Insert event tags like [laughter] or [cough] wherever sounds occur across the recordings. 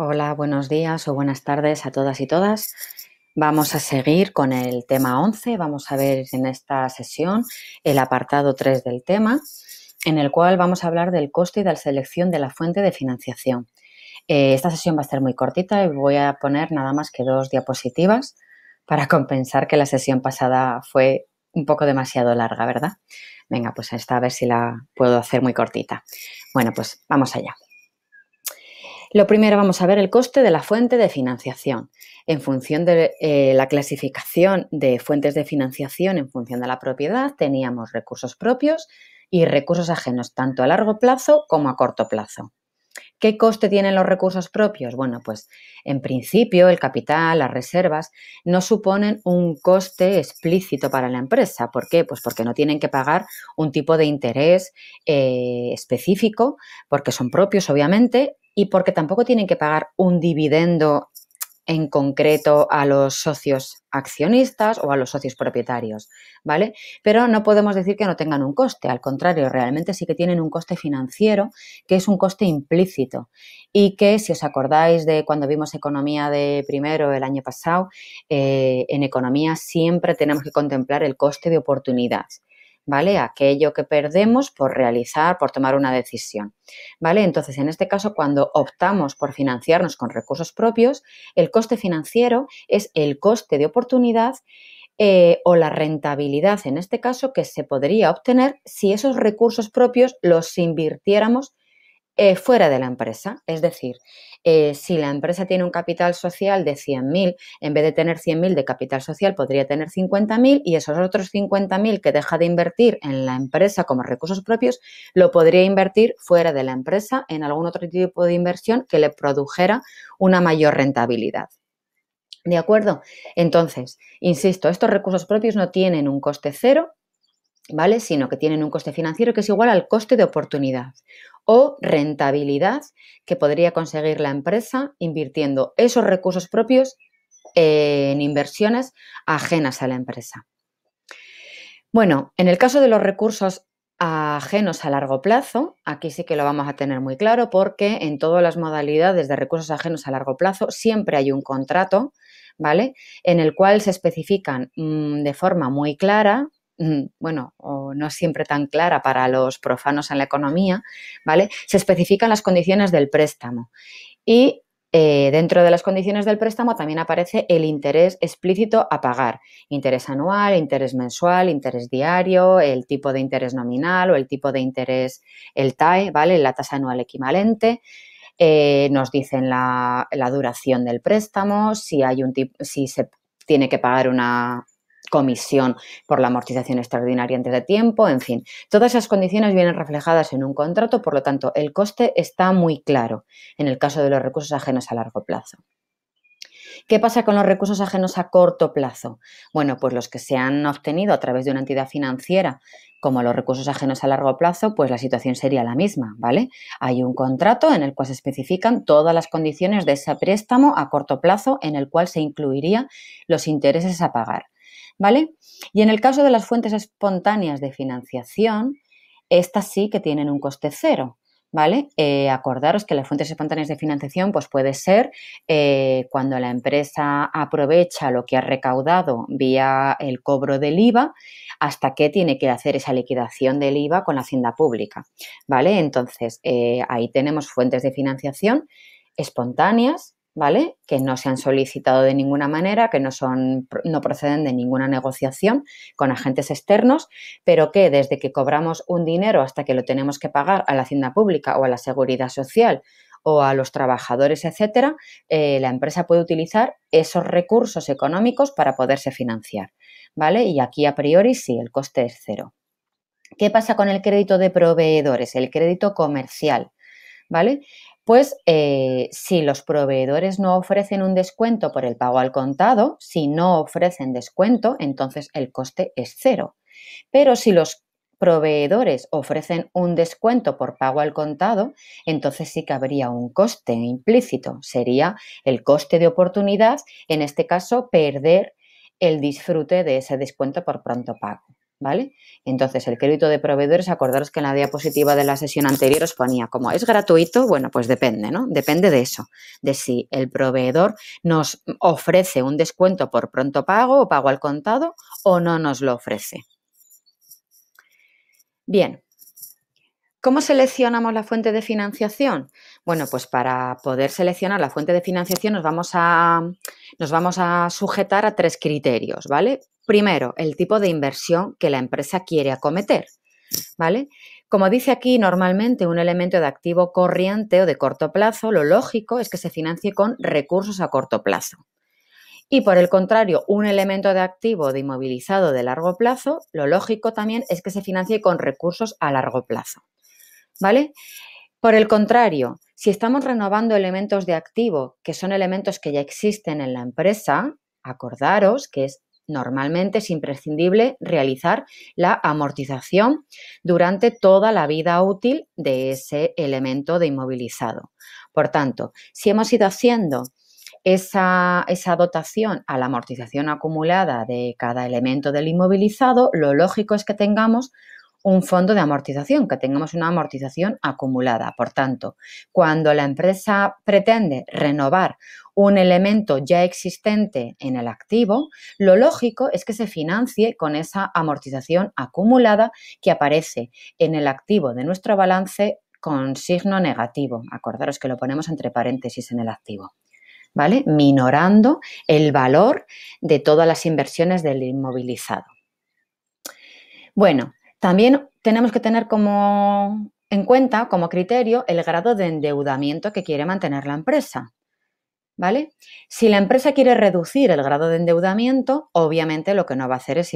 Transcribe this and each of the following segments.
Hola, buenos días o buenas tardes a todas y todas. Vamos a seguir con el tema 11. Vamos a ver en esta sesión el apartado 3 del tema, en el cual vamos a hablar del coste y de la selección de la fuente de financiación. Eh, esta sesión va a ser muy cortita y voy a poner nada más que dos diapositivas para [laughs] compensar que la sesión pasada fue un poco demasiado larga, ¿verdad? Venga, pues esta a ver si la puedo hacer muy cortita. Bueno, pues vamos allá. Lo primero vamos a ver el coste de la fuente de financiación. En función de eh, la clasificación de fuentes de financiación, en función de la propiedad, teníamos recursos propios y recursos ajenos, tanto a largo plazo como a corto plazo. ¿Qué coste tienen los recursos propios? Bueno, pues en principio el capital, las reservas, no suponen un coste explícito para la empresa. ¿Por qué? Pues porque no tienen que pagar un tipo de interés eh, específico, porque son propios, obviamente, y porque tampoco tienen que pagar un dividendo en concreto a los socios accionistas o a los socios propietarios, ¿vale? Pero no podemos decir que no tengan un coste, al contrario, realmente sí que tienen un coste financiero, que es un coste implícito y que, si os acordáis de cuando vimos economía de primero el año pasado, eh, en economía siempre tenemos que contemplar el coste de oportunidad. ¿vale? Aquello que perdemos por realizar, por tomar una decisión, ¿vale? Entonces, en este caso, cuando optamos por financiarnos con recursos propios, el coste financiero es el coste de oportunidad eh, o la rentabilidad, en este caso, que se podría obtener si esos recursos propios los invirtiéramos eh, fuera de la empresa. Es decir, eh, si la empresa tiene un capital social de 100.000, en vez de tener 100.000 de capital social, podría tener 50.000 y esos otros 50.000 que deja de invertir en la empresa como recursos propios, lo podría invertir fuera de la empresa en algún otro tipo de inversión que le produjera una mayor rentabilidad. ¿De acuerdo? Entonces, insisto, estos recursos propios no tienen un coste cero, ¿vale? Sino que tienen un coste financiero que es igual al coste de oportunidad o rentabilidad que podría conseguir la empresa invirtiendo esos recursos propios en inversiones ajenas a la empresa. Bueno, en el caso de los recursos ajenos a largo plazo, aquí sí que lo vamos a tener muy claro porque en todas las modalidades de recursos ajenos a largo plazo siempre hay un contrato, ¿vale? En el cual se especifican mm, de forma muy clara Mm, bueno, no no siempre tan clara para los profanos en la economía, ¿vale? Se especifican las condiciones del préstamo y eh, dentro de las condiciones del préstamo también aparece el interés explícito a pagar. Interés anual, interés mensual, interés diario, el tipo de interés nominal o el tipo de interés, el TAE, ¿vale? La tasa anual equivalente. Eh, nos dicen la, duración del préstamo, si, hay un si se tiene que pagar una, comisión por la amortización extraordinaria antes de tiempo, en fin. Todas esas condiciones vienen reflejadas en un contrato, por lo tanto, el coste está muy claro en el caso de los recursos ajenos a largo plazo. ¿Qué pasa con los recursos ajenos a corto plazo? Bueno, pues los que se han obtenido a través de una entidad financiera, como los recursos ajenos a largo plazo, pues la situación sería la misma, ¿vale? Hay un contrato en el cual se especifican todas las condiciones de ese préstamo a corto plazo en el cual se incluiría los intereses a pagar. ¿vale? Y en el caso de las fuentes espontáneas de financiación, estas sí que tienen un coste cero. ¿Vale? Eh, acordaros que las fuentes espontáneas de financiación pues puede ser eh, cuando la empresa aprovecha lo que ha recaudado vía el cobro del IVA hasta que tiene que hacer esa liquidación del IVA con la hacienda pública, ¿vale? Entonces, eh, ahí tenemos fuentes de financiación espontáneas ¿vale? Que no se han solicitado de ninguna manera, que no son, no proceden de ninguna negociación con agentes externos, pero que desde que cobramos un dinero hasta que lo tenemos que pagar a la hacienda pública o a la seguridad social o a los trabajadores, etcétera, eh, la empresa puede utilizar esos recursos económicos para poderse financiar, ¿vale? Y aquí a priori sí, el coste es cero. ¿Qué pasa con el crédito de proveedores, el crédito comercial? ¿Vale? pues eh, si los proveedores no ofrecen un descuento por el pago al contado, si no ofrecen descuento, entonces el coste es cero. Pero si los proveedores ofrecen un descuento por pago al contado, entonces sí que habría un coste implícito. Sería el coste de oportunidad, en este caso, perder el disfrute de ese descuento por pronto pago. ¿vale? Entonces, el crédito de proveedores, acordaros que en la diapositiva de la sesión anterior os ponía, como es gratuito, bueno, pues depende, ¿no? Depende de eso, de si el proveedor nos ofrece un descuento por pronto pago o pago al contado o no nos lo ofrece. Bien, ¿Cómo seleccionamos la fuente de financiación? Bueno, pues para poder seleccionar la fuente de financiación nos vamos a, nos vamos a sujetar a tres criterios, ¿vale? Primero, el tipo de inversión que la empresa quiere acometer, ¿vale? Como dice aquí, normalmente un elemento de activo corriente o de corto plazo, lo lógico es que se financie con recursos a corto plazo. Y por el contrario, un elemento de activo de inmovilizado de largo plazo, lo lógico también es que se financie con recursos a largo plazo. ¿vale? Por el contrario, si estamos renovando elementos de activo, que son elementos que ya existen en la empresa, acordaros que es normalmente es imprescindible realizar la amortización durante toda la vida útil de ese elemento de inmovilizado. Por tanto, si hemos ido haciendo esa, esa, dotación a la amortización acumulada de cada elemento del inmovilizado, lo lógico es que tengamos un fondo de amortización, que tengamos una amortización acumulada. Por tanto, cuando la empresa pretende renovar un elemento ya existente en el activo, lo lógico es que se financie con esa amortización acumulada que aparece en el activo de nuestro balance con signo negativo. Acordaros que lo ponemos entre paréntesis en el activo. ¿Vale? Minorando el valor de todas las inversiones del inmovilizado. Bueno, también tenemos que tener como en cuenta, como criterio, el grado de endeudamiento que quiere mantener la empresa. ¿Vale? Si la empresa quiere reducir el grado de endeudamiento, obviamente lo que no va a hacer es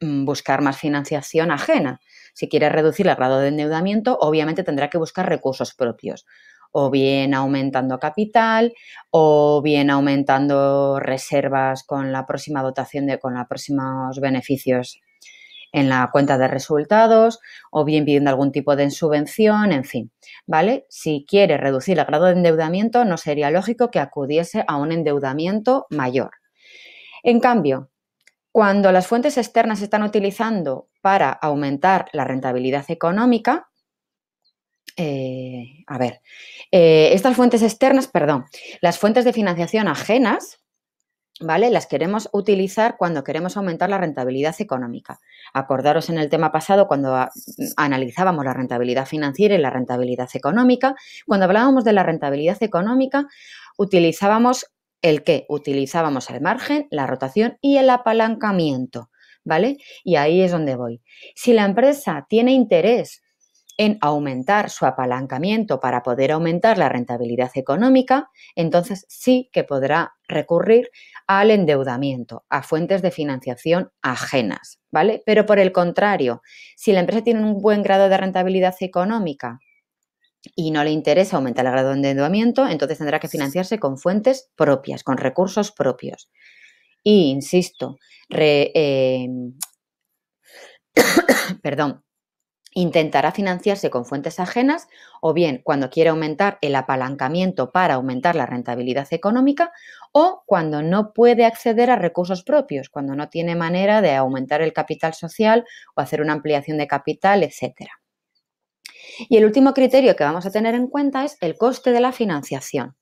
mm, buscar más financiación ajena. Si quiere reducir el grado de endeudamiento, obviamente tendrá que buscar recursos propios, o bien aumentando capital, o bien aumentando reservas con la próxima dotación de con los próximos beneficios en la cuenta de resultados o bien pidiendo algún tipo de subvención, en fin, ¿vale? Si quiere reducir el grado de endeudamiento, no sería lógico que acudiese a un endeudamiento mayor. En cambio, cuando las fuentes externas se están utilizando para aumentar la rentabilidad económica, eh, a ver, eh, estas fuentes externas, perdón, las fuentes de financiación ajenas ¿vale? Las queremos utilizar cuando queremos aumentar la rentabilidad económica. Acordaros en el tema pasado cuando analizábamos la rentabilidad financiera y la rentabilidad económica. Cuando hablábamos de la rentabilidad económica, utilizábamos el qué, utilizábamos el margen, la rotación y el apalancamiento, ¿vale? Y ahí es donde voy. Si la empresa tiene interés en aumentar su apalancamiento para poder aumentar la rentabilidad económica, entonces sí que podrá recurrir al endeudamiento, a fuentes de financiación ajenas, ¿vale? Pero por el contrario, si la empresa tiene un buen grado de rentabilidad económica y no le interesa aumentar el grado de endeudamiento, entonces tendrá que financiarse con fuentes propias, con recursos propios. Y insisto, eh, [coughs] perdón, intentará financiarse con fuentes ajenas o bien cuando quiere aumentar el apalancamiento para aumentar la rentabilidad económica o cuando no puede acceder a recursos propios, cuando no tiene manera de aumentar el capital social o hacer una ampliación de capital, etc. Y el último criterio que vamos a tener en cuenta es el coste de la financiación.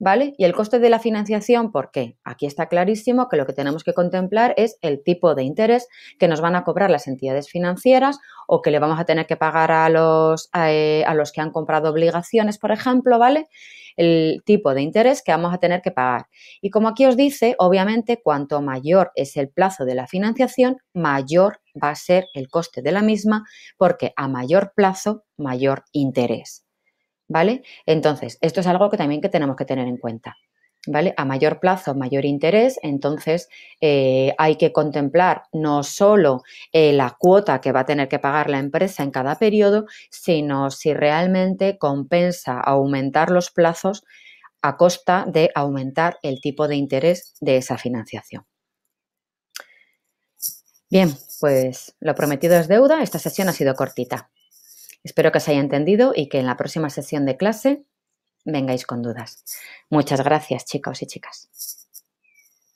¿Vale? Y el coste de la financiación, ¿por qué? Aquí está clarísimo que lo que tenemos que contemplar es el tipo de interés que nos van a cobrar las entidades financieras o que le vamos a tener que pagar a los, eh, a, los que han comprado obligaciones, por ejemplo, ¿vale? El tipo de interés que vamos a tener que pagar. Y como aquí os dice, obviamente, cuanto mayor es el plazo de la financiación, mayor va a ser el coste de la misma, porque a mayor plazo, mayor interés. ¿Vale? Entonces, esto es algo que también que tenemos que tener en cuenta. ¿Vale? A mayor plazo, mayor interés, entonces eh, hay que contemplar no solo eh, la cuota que va a tener que pagar la empresa en cada periodo, sino si realmente compensa aumentar los plazos a costa de aumentar el tipo de interés de esa financiación. Bien, pues lo prometido es deuda, esta sesión ha sido cortita. Espero que se haya entendido y que en la próxima sesión de clase vengáis con dudas. Muchas gracias, chicos y chicas.